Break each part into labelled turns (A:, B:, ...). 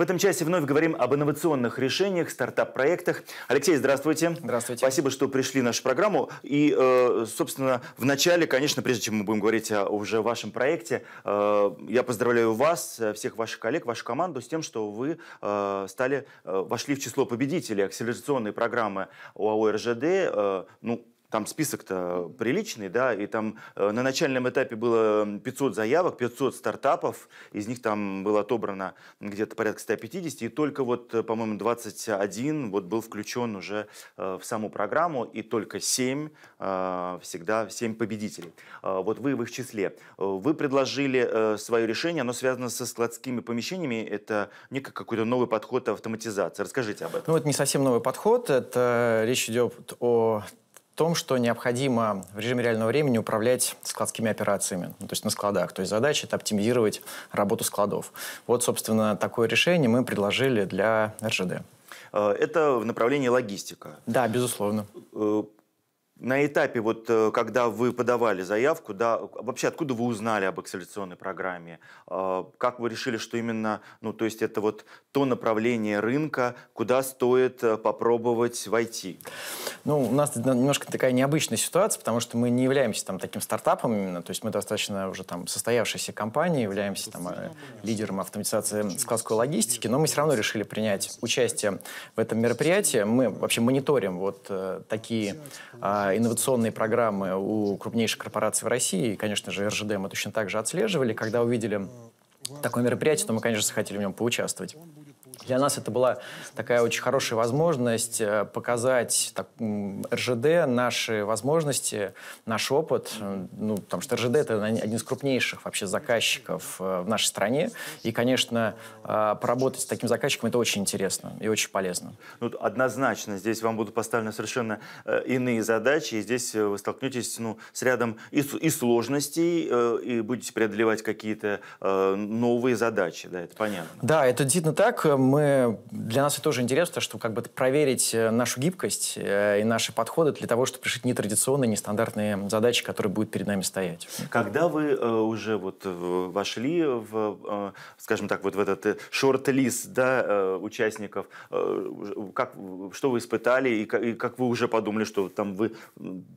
A: В этом часе вновь говорим об инновационных решениях, стартап-проектах. Алексей, здравствуйте. Здравствуйте. Спасибо, что пришли в нашу программу. И, э, собственно, в начале, конечно, прежде чем мы будем говорить о уже вашем проекте, э, я поздравляю вас, э, всех ваших коллег, вашу команду с тем, что вы стали, вошли в число победителей акселерационной программы ОАО РЖД. Ну, там список-то приличный, да, и там э, на начальном этапе было 500 заявок, 500 стартапов, из них там было отобрано где-то порядка 150, и только вот, э, по-моему, 21 вот был включен уже э, в саму программу, и только 7, э, всегда 7 победителей. Э, вот вы в их числе. Э, вы предложили э, свое решение, оно связано со складскими помещениями, это некий какой-то новый подход автоматизации. Расскажите об этом.
B: Ну, это не совсем новый подход, это э, речь идет о том, что необходимо в режиме реального времени управлять складскими операциями, ну, то есть на складах. То есть задача – это оптимизировать работу складов. Вот, собственно, такое решение мы предложили
A: для РЖД. Э, это в направлении логистика. Да, безусловно. Э, на этапе, вот, э, когда вы подавали заявку, да, вообще откуда вы узнали об акселерационной программе? Э, как вы решили, что именно, ну, то есть это вот то направление рынка, куда стоит э, попробовать войти?
B: Ну, у нас немножко такая необычная ситуация, потому что мы не являемся там таким стартапом именно, то есть мы достаточно уже там состоявшейся компанией, являемся там лидером автоматизации складской логистики, но мы все равно решили принять участие в этом мероприятии. Мы вообще мониторим вот такие а, а, инновационные программы у крупнейших корпораций в России, и, конечно же, РЖД мы точно так же отслеживали. Когда увидели такое мероприятие, то мы, конечно, захотели в нем поучаствовать. Для нас это была такая очень хорошая возможность э, показать так, РЖД, наши возможности, наш опыт. Э, ну, потому что РЖД — это один из крупнейших вообще заказчиков э, в нашей стране. И, конечно, поработать с таким заказчиком — это
A: очень интересно и очень полезно. Ну, однозначно, здесь вам будут поставлены совершенно иные задачи, и здесь вы столкнетесь ну, с рядом и, и сложностей, и будете преодолевать какие-то новые задачи, да, это понятно.
B: Да, это действительно так мы, для нас это тоже интересно, чтобы как бы проверить э, нашу гибкость э, и наши подходы для того, чтобы решить нетрадиционные, нестандартные задачи, которые будут перед нами стоять.
A: Когда вы э, уже вот вошли в, скажем так, вот в этот шорт-лист да, участников, как, что вы испытали и как, и как вы уже подумали, что там вы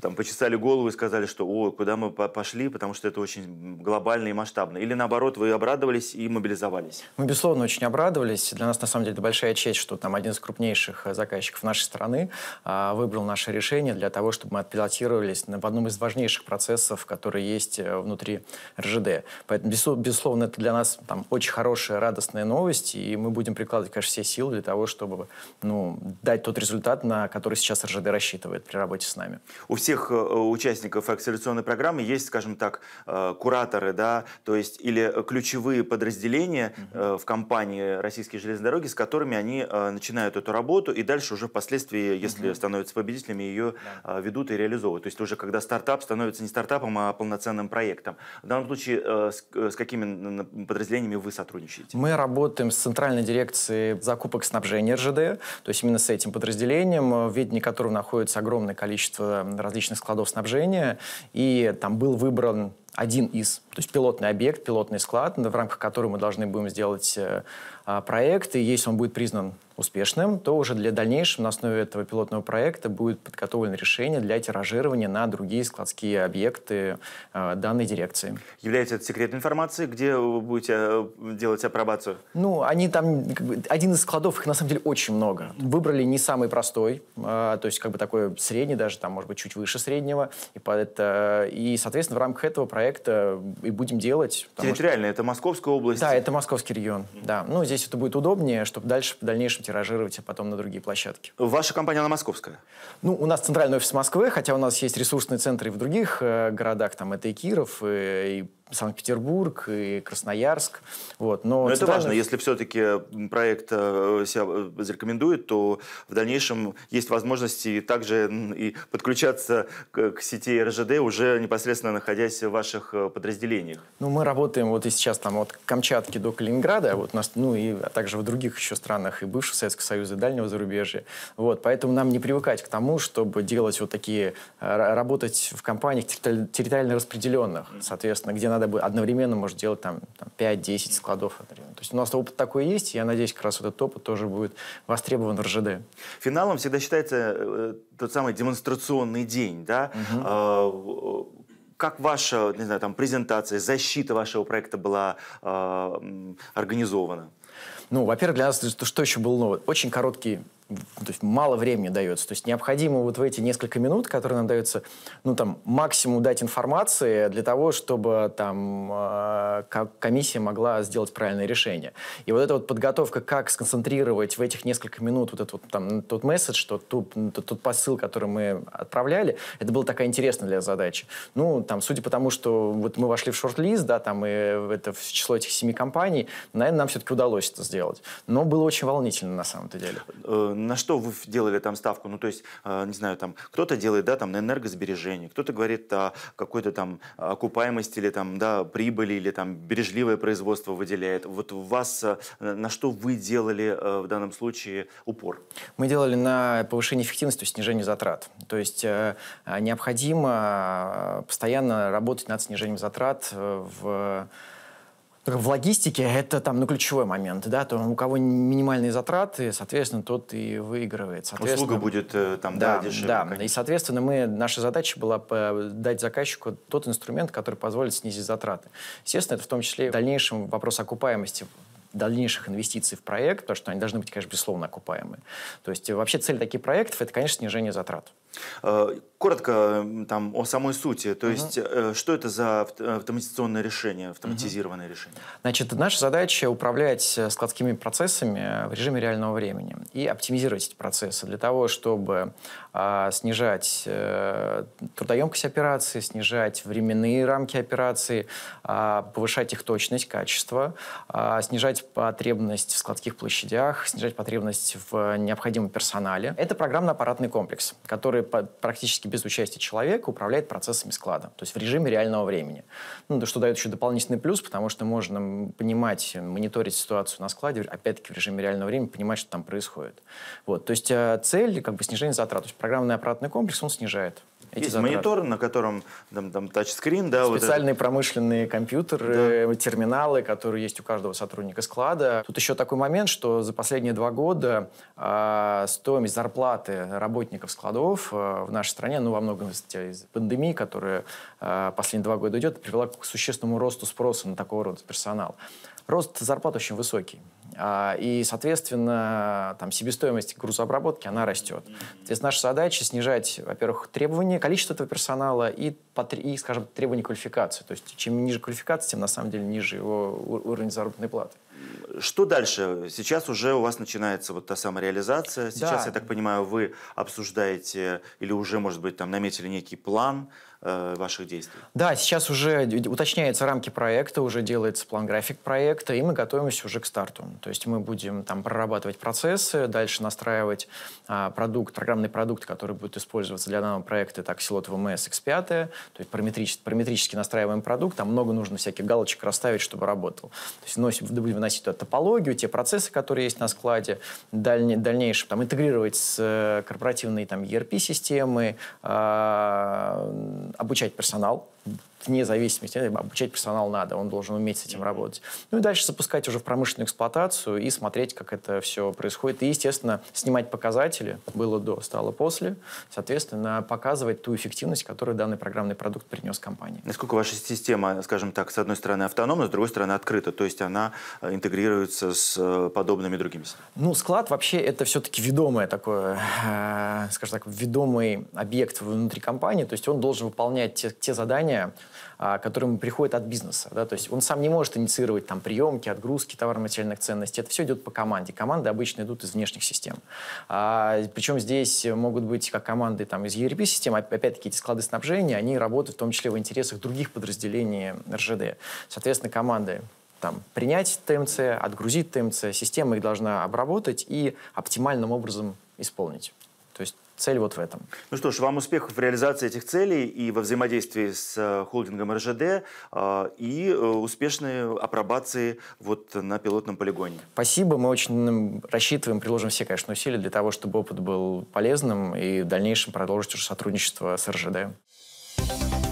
A: там, почесали голову и сказали, что о, куда мы пошли, потому что это очень глобально и масштабно? Или наоборот, вы обрадовались и мобилизовались?
B: Мы, ну, безусловно, очень обрадовались. Для нас на самом деле, это большая честь, что там один из крупнейших э, заказчиков нашей страны а, выбрал наше решение для того, чтобы мы отпилотировались в одном из важнейших процессов, которые есть э, внутри РЖД. Поэтому, безусловно, это для нас там, очень хорошая, радостная новость, и мы будем прикладывать, конечно, все силы для того, чтобы ну, дать тот результат, на который сейчас РЖД рассчитывает при работе с
A: нами. У всех э, участников акселерационной программы есть, скажем так, кураторы, да, то есть или ключевые подразделения mm в компании «Российские железнодорожные дороги, с которыми они э, начинают эту работу, и дальше уже впоследствии, если угу. становятся победителями, ее да. А, ведут и реализовывают. То есть уже когда стартап становится не стартапом, а полноценным проектом. В данном случае э, с, э, с какими подразделениями вы сотрудничаете?
B: Мы работаем с Центральной дирекцией закупок снабжения РЖД, то есть именно с этим подразделением, в ведении которого находится огромное количество различных складов снабжения, и там был выбран один из, то есть пилотный объект, пилотный склад, в рамках которого мы должны будем сделать э, а, проект, и если он будет признан успешным, то уже для дальнейшего на основе этого пилотного проекта будет подготовлено решение для тиражирования на другие складские объекты э, данной дирекции. Является это секретной
A: информацией? Где вы будете э, делать апробацию?
B: Ну, они там... Как бы, один из складов, их на самом деле очень много. Выбрали не самый простой, э, то есть как бы такой средний, даже там, может быть, чуть выше среднего. И, под это, и соответственно, в рамках этого проекта и будем делать. Территориально? Что... Это Московская область? Да, это Московский регион, да. Ну, здесь это будет удобнее, чтобы дальше в дальнейшем тиражировать, а потом на другие площадки. Ваша компания, она московская? Ну, у нас центральный офис Москвы, хотя у нас есть ресурсные центры и в других э, городах, там это и Киров, э, и, и Санкт-Петербург и Красноярск. Вот. Но, Но это важно. Если
A: все-таки проект э, себя э, зарекомендует, то в дальнейшем есть возможности также и подключаться к сети РЖД, уже непосредственно находясь в ваших э, подразделениях.
B: Ну, мы работаем вот и сейчас там от Камчатки до Калининграда, вот нас, ну и а также в других еще странах и бывшего Советского Союза, и дальнего зарубежья. Вот, поэтому нам не привыкать к тому, чтобы делать вот такие, работать в компаниях территориально распределенных, соответственно, где надо надо бы одновременно, может, делать там, там 5-10 складов. То есть у нас опыт такой есть, и я надеюсь, как раз вот этот опыт тоже
A: будет востребован в РЖД. Финалом всегда считается э, тот самый демонстрационный день, да? Угу. А, э, как ваша, не знаю, там, презентация, защита вашего проекта была э, организована?
B: Ну, во-первых, для нас что еще было новое? Очень короткий то есть мало времени дается. То есть необходимо вот в эти несколько минут, которые нам даются, ну там максимум дать информации для того, чтобы там э, комиссия могла сделать правильное решение. И вот эта вот подготовка, как сконцентрировать в этих несколько минут вот этот вот там тот месседж, тот, тот, тот посыл, который мы отправляли, это была такая интересная для задачи. Ну там, судя по тому, что вот мы вошли в шорт-лист, да, там и это в число этих семи компаний, наверное, нам все-таки удалось это сделать. Но было очень волнительно на самом-то деле
A: э, на что вы делали там ставку? Ну, то есть, э, не знаю, там кто-то делает, да, там на энергосбережение, кто-то говорит о какой-то там окупаемости или там, да, прибыли или там бережливое производство выделяет. Вот у вас э, на что вы делали э, в данном случае упор? Мы делали на повышение эффективности, снижение затрат. То есть
B: необходимо постоянно работать над снижением затрат в в логистике это там ну, ключевой момент, да, то у кого минимальные затраты, соответственно, тот и выигрывает. Соответственно, Услуга будет
A: э, там да, да дешевле. Да, конечно.
B: и, соответственно, мы, наша задача была дать заказчику тот инструмент, который позволит снизить затраты. Естественно, это в том числе в дальнейшем вопрос окупаемости дальнейших инвестиций в проект, потому что они должны быть, конечно,
A: безусловно окупаемые. То есть э, вообще цель таких проектов – это, конечно, снижение затрат. Э, коротко там о самой сути, то угу. есть э, что это за автоматизационное решение, автоматизированное угу. решение? Значит, наша задача управлять э, складскими процессами в режиме
B: реального времени и оптимизировать эти процессы для того, чтобы а, снижать а, трудоемкость операции, снижать временные рамки операции, а, повышать их точность, качество, а, снижать потребность в складских площадях, снижать потребность в необходимом персонале. Это программно-аппаратный комплекс, который который практически без участия человека управляет процессами склада, то есть в режиме реального времени. Ну, что дает еще дополнительный плюс, потому что можно понимать, э, мониторить ситуацию на складе, опять-таки в режиме реального времени, понимать, что там происходит. Вот. То есть э, цель как бы снижение затрат. То есть программный аппаратный комплекс, он снижает эти есть затраты. монитор,
A: на котором там, там тачскрин, да. Специальные
B: вот промышленные компьютеры, да. терминалы, которые есть у каждого сотрудника склада. Тут еще такой момент, что за последние два года э, стоимость зарплаты работников складов э, в нашей стране, ну, во многом из пандемии, которая э, последние два года идет, привела к существенному росту спроса на такого рода персонал. Рост зарплат очень высокий. А, и, соответственно, там себестоимость грузообработки, она растет. То есть наша задача снижать, во-первых, требования, количество этого персонала и, и, скажем, требования квалификации. То есть чем ниже квалификация, тем на самом
A: деле ниже его уровень заработной платы. Что дальше? Сейчас уже у вас начинается вот та самореализация. Сейчас, да. я так понимаю, вы обсуждаете или уже, может быть, там наметили некий план – Э, ваших действий?
B: Да, сейчас уже уточняются рамки проекта, уже делается план-график проекта, и мы готовимся уже к старту. То есть мы будем там прорабатывать процессы, дальше настраивать э, продукт, программный продукт, который будет использоваться для данного проекта, так, Силот ВМС X5, то есть параметрич, параметрически настраиваем продукт, там много нужно всяких галочек расставить, чтобы работал. То есть вносим, будем вносить туда топологию, те процессы, которые есть на складе, дальне, дальнейшем там интегрировать с э, корпоративной там ERP-системы, э, а, обучать персонал, вне зависимости, обучать персонал надо, он должен уметь с этим работать. Ну и дальше запускать уже в промышленную эксплуатацию и смотреть, как это все происходит. И, естественно, снимать показатели, было до, стало после, соответственно, показывать ту эффективность, которую данный программный продукт принес компании.
A: Насколько ваша система, скажем так, с одной стороны автономна, с другой стороны открыта, то есть она э, интегрируется с э, подобными другими?
B: Ну, склад вообще это все-таки ведомое такое, э, скажем так, ведомый объект внутри компании, то есть он должен выполнять те, те задания, решения, а, которые приходят от бизнеса. Да? То есть он сам не может инициировать там, приемки, отгрузки товарно-материальных ценностей. Это все идет по команде. Команды обычно идут из внешних систем. А, причем здесь могут быть как команды там, из ERP-систем, опять-таки эти склады снабжения, они работают в том числе в интересах других подразделений РЖД. Соответственно, команды там, принять ТМЦ, отгрузить ТМЦ, система их должна обработать и оптимальным образом исполнить. То есть цель вот в этом.
A: Ну что ж, вам успехов в реализации этих целей и во взаимодействии с э, холдингом РЖД э, и э, успешной апробации вот на пилотном полигоне.
B: Спасибо, мы очень рассчитываем, приложим все, конечно, усилия для того, чтобы опыт был полезным и в дальнейшем продолжить уже сотрудничество с РЖД. Thank you